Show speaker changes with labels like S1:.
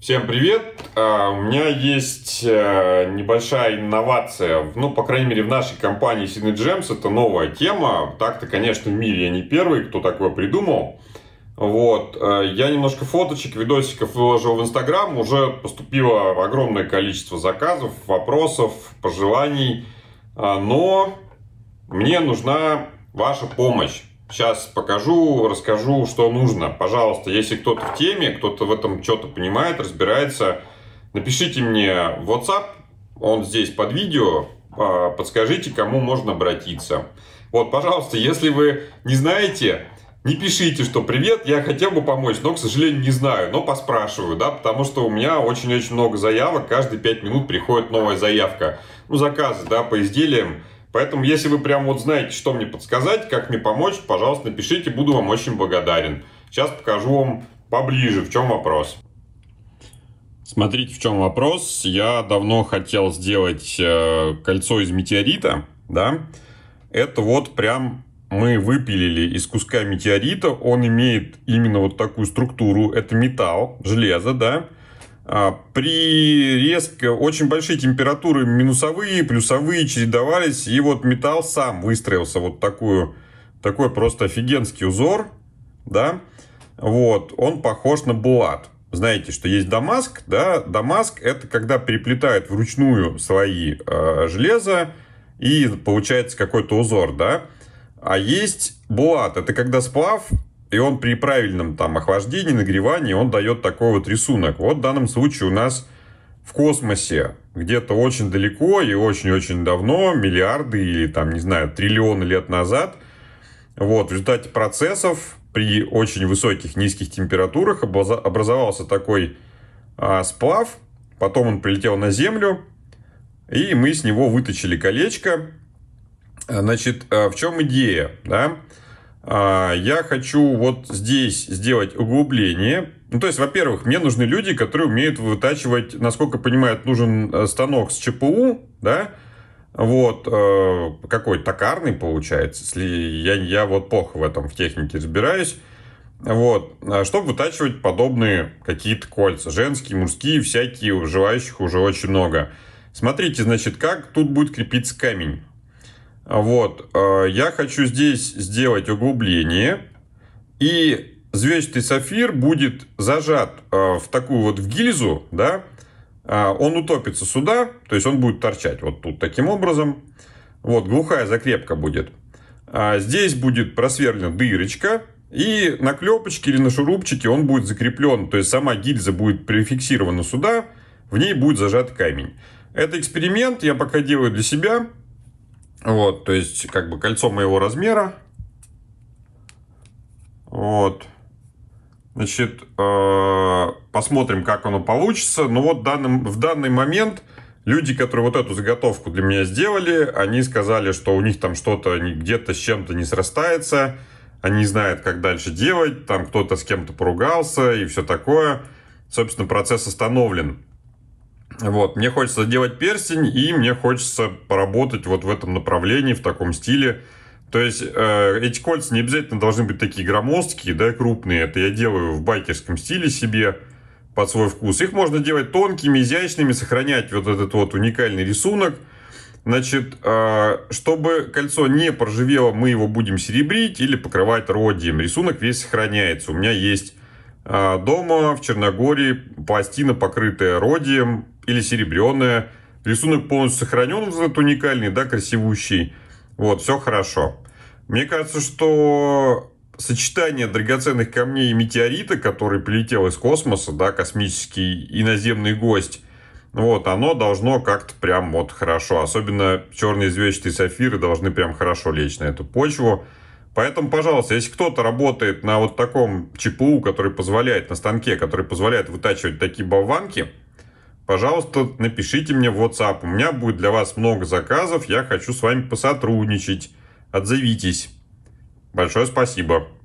S1: Всем привет! А, у меня есть э, небольшая инновация, ну, по крайней мере, в нашей компании Synergems это новая тема. Так-то, конечно, в мире я не первый, кто такое придумал. Вот, э, я немножко фоточек, видосиков выложил в Инстаграм, уже поступило огромное количество заказов, вопросов, пожеланий, а, но мне нужна ваша помощь. Сейчас покажу, расскажу, что нужно. Пожалуйста, если кто-то в теме, кто-то в этом что-то понимает, разбирается, напишите мне в WhatsApp, он здесь под видео, а, подскажите, кому можно обратиться. Вот, пожалуйста, если вы не знаете, не пишите, что привет, я хотел бы помочь, но, к сожалению, не знаю, но поспрашиваю, да, потому что у меня очень-очень много заявок, каждые 5 минут приходит новая заявка. Ну, заказы, да, по изделиям, Поэтому, если вы прям вот знаете, что мне подсказать, как мне помочь, пожалуйста, напишите, буду вам очень благодарен. Сейчас покажу вам поближе, в чем вопрос. Смотрите, в чем вопрос. Я давно хотел сделать э, кольцо из метеорита, да. Это вот прям мы выпилили из куска метеорита. Он имеет именно вот такую структуру. Это металл, железо, да. А, при резко очень большие температуры минусовые, плюсовые чередовались, и вот металл сам выстроился вот такую, такой просто офигенский узор, да, вот, он похож на булат. Знаете, что есть Дамаск, да, Дамаск это когда переплетают вручную свои э, железо, и получается какой-то узор, да, а есть булат, это когда сплав и он при правильном там охлаждении, нагревании, он дает такой вот рисунок. Вот в данном случае у нас в космосе, где-то очень далеко и очень-очень давно, миллиарды или там, не знаю, триллионы лет назад, вот, в результате процессов при очень высоких низких температурах образовался такой а, сплав, потом он прилетел на Землю, и мы с него выточили колечко. Значит, а, в чем идея, да? А, я хочу вот здесь сделать углубление. Ну, то есть, во-первых, мне нужны люди, которые умеют вытачивать, насколько понимают, нужен э, станок с ЧПУ, да, вот, э, какой токарный получается, если я, я вот плохо в этом, в технике разбираюсь, вот, э, чтобы вытачивать подобные какие-то кольца, женские, мужские, всякие, желающих уже очень много. Смотрите, значит, как тут будет крепиться камень. Вот, э, я хочу здесь сделать углубление, и звездный сафир будет зажат э, в такую вот в гильзу, да, э, он утопится сюда, то есть он будет торчать вот тут таким образом. Вот, глухая закрепка будет. А здесь будет просверлена дырочка, и на клепочке или на шурупчике он будет закреплен, то есть сама гильза будет прификсирована сюда, в ней будет зажат камень. Это эксперимент, я пока делаю для себя, вот, то есть, как бы кольцо моего размера. Вот. Значит, э, посмотрим, как оно получится. Но ну вот данным, в данный момент люди, которые вот эту заготовку для меня сделали, они сказали, что у них там что-то где-то с чем-то не срастается, они знают, как дальше делать, там кто-то с кем-то поругался и все такое. Собственно, процесс остановлен. Вот, мне хочется делать перстень, и мне хочется поработать вот в этом направлении, в таком стиле. То есть э, эти кольца не обязательно должны быть такие громоздкие, да, крупные. Это я делаю в байкерском стиле себе под свой вкус. Их можно делать тонкими, изящными, сохранять вот этот вот уникальный рисунок. Значит, э, чтобы кольцо не проживело, мы его будем серебрить или покрывать родием. Рисунок весь сохраняется. У меня есть э, дома в Черногории пластина, покрытая родием, или серебряное. Рисунок полностью сохранен, взгляд уникальный, да, красивущий. Вот, все хорошо. Мне кажется, что сочетание драгоценных камней и метеорита, который прилетел из космоса, да, космический иноземный гость, вот, оно должно как-то прям вот хорошо. Особенно черные звездчатые сафиры должны прям хорошо лечь на эту почву. Поэтому, пожалуйста, если кто-то работает на вот таком ЧПУ, который позволяет, на станке, который позволяет вытачивать такие болванки, пожалуйста, напишите мне в WhatsApp. У меня будет для вас много заказов, я хочу с вами посотрудничать. Отзовитесь. Большое спасибо.